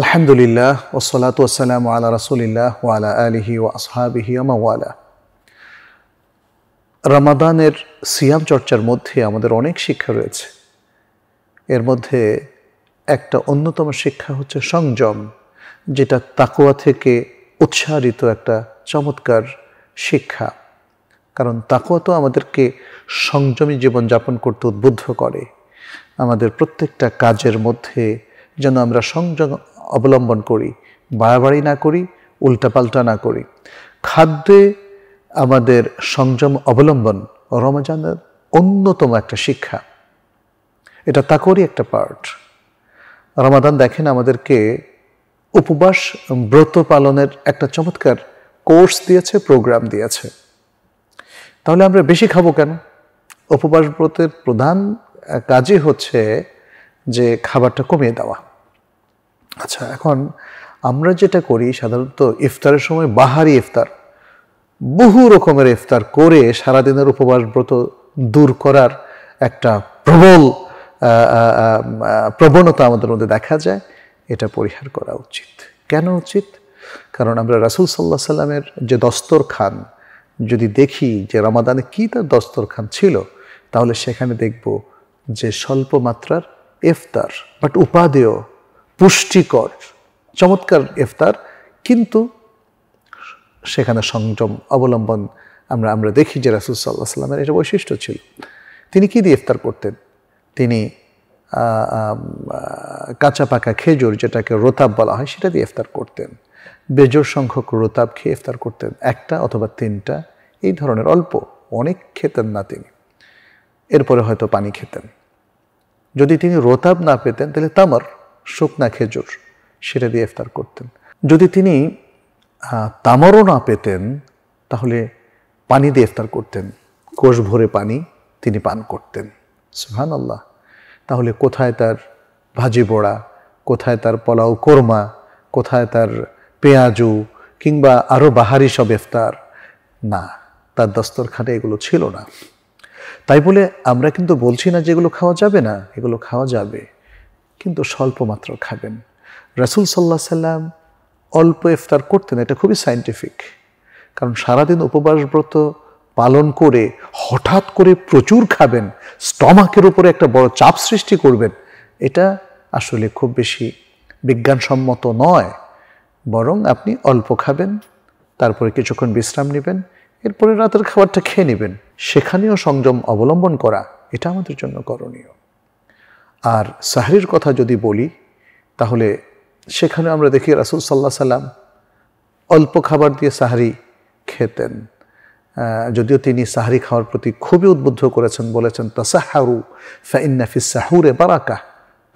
আলহামদুলিল্লাহ ও ওসালাম আলা রাসুলিল্লাহ ওয়ালা আলিহি ও আসহাবিহি আমাওয়ালা রামাদানের সিয়াম চর্চার মধ্যে আমাদের অনেক শিক্ষা রয়েছে এর মধ্যে একটা অন্যতম শিক্ষা হচ্ছে সংযম যেটা তাকুয়া থেকে উৎসাহিত একটা চমৎকার শিক্ষা কারণ তাকুয়া তো আমাদেরকে সংযমী জীবনযাপন করতে উদ্বুদ্ধ করে আমাদের প্রত্যেকটা কাজের মধ্যে যেন আমরা সংযম অবলম্বন করি বাড়াবাড়ি না করি উল্টাপাল্টা না করি খাদ্যে আমাদের সংযম অবলম্বন রমজানের অন্যতম একটা শিক্ষা এটা তাকরই একটা পার্ট রমাদান দেখেন আমাদেরকে উপবাস ব্রত পালনের একটা চমৎকার কোর্স দিয়েছে প্রোগ্রাম দিয়েছে তাহলে আমরা বেশি খাবো কেন উপবাস ব্রতের প্রধান কাজই হচ্ছে যে খাবারটা কমিয়ে দেওয়া আচ্ছা এখন আমরা যেটা করি সাধারণত ইফতারের সময় বাহারি ইফতার বহু রকমের ইফতার করে সারাদিনের উপবাস ব্রত দূর করার একটা প্রবল প্রবণতা আমাদের মধ্যে দেখা যায় এটা পরিহার করা উচিত কেন উচিত কারণ আমরা রাসুল সাল্লাহ সাল্লামের যে দস্তরখান যদি দেখি যে রমাদানে কী তার দস্তরখান ছিল তাহলে সেখানে দেখব যে স্বল্প মাত্রার ইফতার বাট উপাদেয় পুষ্টিকর চমৎকার ইফতার কিন্তু সেখানে সংযম অবলম্বন আমরা আমরা দেখি যে রাসুল সাল্লাহ সাল্লামের এটা বৈশিষ্ট্য ছিল তিনি কী দিয়ে ইফতার করতেন তিনি কাঁচা পাকা খেজুর যেটাকে রোতাব বলা হয় সেটা দিয়ে ইফতার করতেন বেজোর সংখ্যক রোতাব খেয়ে ইফতার করতেন একটা অথবা তিনটা এই ধরনের অল্প অনেক খেতেন না তিনি এরপরে হয়তো পানি খেতেন যদি তিনি রোতাব না পেতেন তাহলে তামার শুকনা খেজুর সেটা দিয়ে ইফতার করতেন যদি তিনি তামারও না পেতেন তাহলে পানি দিয়ে ইফতার করতেন কোষ ভরে পানি তিনি পান করতেন সুহান আল্লাহ তাহলে কোথায় তার ভাজি বড়া কোথায় তার পোলাও কোরমা কোথায় তার পেঁয়াজু কিংবা আরও বাহারি সব ইফতার না তার দস্তরখানে এগুলো ছিল না তাই বলে আমরা কিন্তু বলছি না যে এগুলো খাওয়া যাবে না এগুলো খাওয়া যাবে কিন্তু স্বল্প মাত্র খাবেন রাসুল সাল্লাহ সাল্লাম অল্প ইফতার করতেন এটা খুবই সাইন্টিফিক কারণ সারাদিন উপবাস ব্রত পালন করে হঠাৎ করে প্রচুর খাবেন স্টমাকের উপরে একটা বড় চাপ সৃষ্টি করবেন এটা আসলে খুব বেশি বিজ্ঞানসম্মত নয় বরং আপনি অল্প খাবেন তারপরে কিছুক্ষণ বিশ্রাম নেবেন এরপরে রাতের খাবারটা খেয়ে নেবেন সেখানেও সংযম অবলম্বন করা এটা আমাদের জন্য করণীয় আর সাহরির কথা যদি বলি তাহলে সেখানে আমরা দেখি রাসুল সাল্লাহ সাল্লাম অল্প খাবার দিয়ে সাহারি খেতেন যদিও তিনি সাহারি খাওয়ার প্রতি খুবই উদ্বুদ্ধ করেছেন বলেছেন তাসাহারু ফাইন্নাফি সাহুরে বারাকা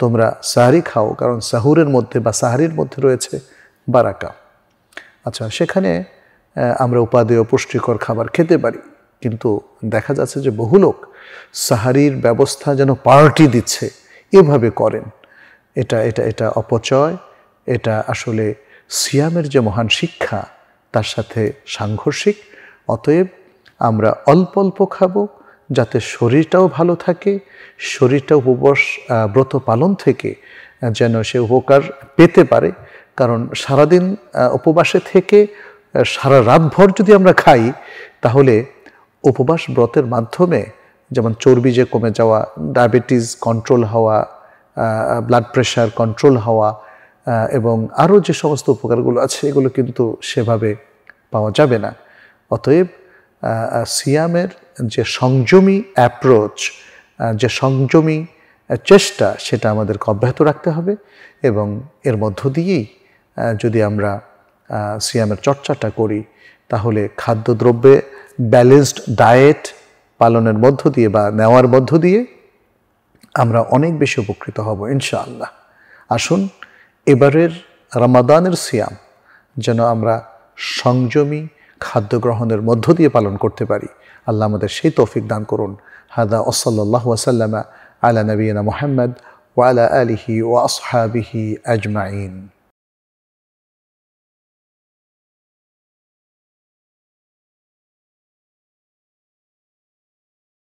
তোমরা সাহারি খাও কারণ সাহুরের মধ্যে বা সাহারির মধ্যে রয়েছে বারাকা আচ্ছা সেখানে আমরা উপাদেয় পুষ্টিকর খাবার খেতে পারি কিন্তু দেখা যাচ্ছে যে বহু লোক সাহারির ব্যবস্থা যেন পার্টি দিচ্ছে এভাবে করেন এটা এটা এটা অপচয় এটা আসলে সিয়ামের যে মহান শিক্ষা তার সাথে সাংঘর্ষিক অতএব আমরা অল্প অল্প খাবো যাতে শরীরটাও ভালো থাকে শরীরটা উপবাস ব্রত পালন থেকে যেন সে উপকার পেতে পারে কারণ সারাদিন উপবাসে থেকে সারা রাতভর যদি আমরা খাই তাহলে উপবাস ব্রতের মাধ্যমে যেমন চর্বি যে কমে যাওয়া ডায়াবেটিস কন্ট্রোল হওয়া ব্লাড প্রেশার কন্ট্রোল হওয়া এবং আরও যে সমস্ত উপকারগুলো আছে এগুলো কিন্তু সেভাবে পাওয়া যাবে না অতএব সিয়ামের যে সংযমী অ্যাপ্রোচ যে সংযমী চেষ্টা সেটা আমাদেরকে অব্যাহত রাখতে হবে এবং এর মধ্য দিয়েই যদি আমরা সিয়ামের চর্চাটা করি তাহলে খাদ্যদ্রব্যে ব্যালেন্সড ডায়েট পালনের মধ্য দিয়ে বা নেওয়ার মধ্য দিয়ে আমরা অনেক বেশি উপকৃত হব ইনশাআল্লাহ আসুন এবারের রামাদানের সিয়াম যেন আমরা সংযমী খাদ্য গ্রহণের মধ্য দিয়ে পালন করতে পারি আল্লাহ আমাদের সেই তৌফিক দান করুন হাদা ওসল্লাহ ওয়াসাল্লামা আলা নবীনা মোহাম্মদ ওয়ালা আলিহি ও আসহাবিহি আজমাইন